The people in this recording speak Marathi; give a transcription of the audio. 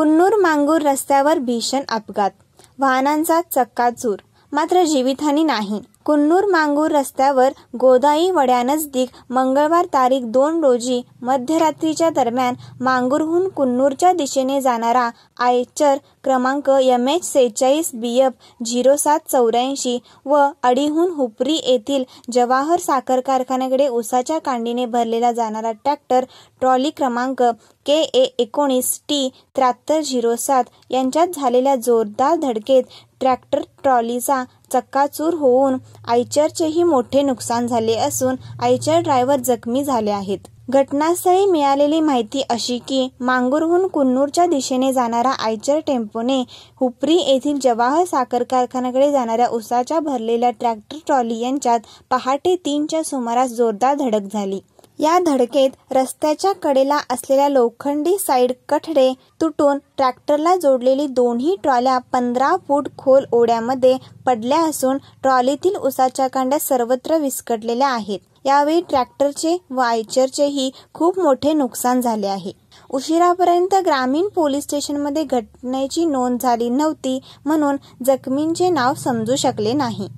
कुन्नूर मांगूर रस्त्यावर भीषण अपघात वाहनांचा चक्काचूर मात्र जीवितहानी नाही कुन्नूर मांगूर रस्त्यावर गोदाई वड्यानजदीक मंगळवार तारीख दोन रोजी मध्यरात्रीच्या दरम्यान मांगूरहून कुन्नूरच्या दिशेने जाणारा आयचर क्रमांक एम एच सेहेचाळीस बी एफ झिरो सात चौऱ्याऐंशी व अडीहून हुपरी येथील जवाहर साखर कारखान्याकडे उसाच्या कांडीने भरलेला जाणारा ट्रॅक्टर ट्रॉली क्रमांक के ए एकोणीस टी त्र्याहत्तर झिरो सात यांच्यात झालेल्या जोरदार धडकेत ट्रॅक्टर ट्रॉलीचा चक्काचूर होऊन आयचरचेही मोठे नुकसान झाले असून आयचर ड्रायव्हर जखमी झाले आहेत घटनास्थळी मिळालेली माहिती अशी की मांगूरहून कुन्नूरच्या दिशेने जाणारा आयचर टेम्पोने हुपरी येथील जवाहर साखर कारखान्याकडे जाणाऱ्या उसाच्या भरलेल्या ट्रॅक्टर ट्रॉली यांच्यात पहाटे तीनच्या सुमारास जोरदार धडक झाली या धडकेत रस्त्याच्या कडेला असलेल्या लोखंडी साईड कठडे तुटून ट्रॅक्टरला जोडलेली दोन्ही ट्रॉल्या पंधरा फूट खोल ओढ्यामध्ये पडल्या असून ट्रॉलीतील उसाच्या कांड्या सर्वत्र विस्कटलेल्या आहेत यावेळी ट्रॅक्टरचे वायचरचेही खूप मोठे नुकसान झाले आहे उशिरापर्यंत ग्रामीण पोलीस स्टेशनमध्ये घटनेची नोंद झाली नव्हती म्हणून जखमींचे नाव समजू शकले नाही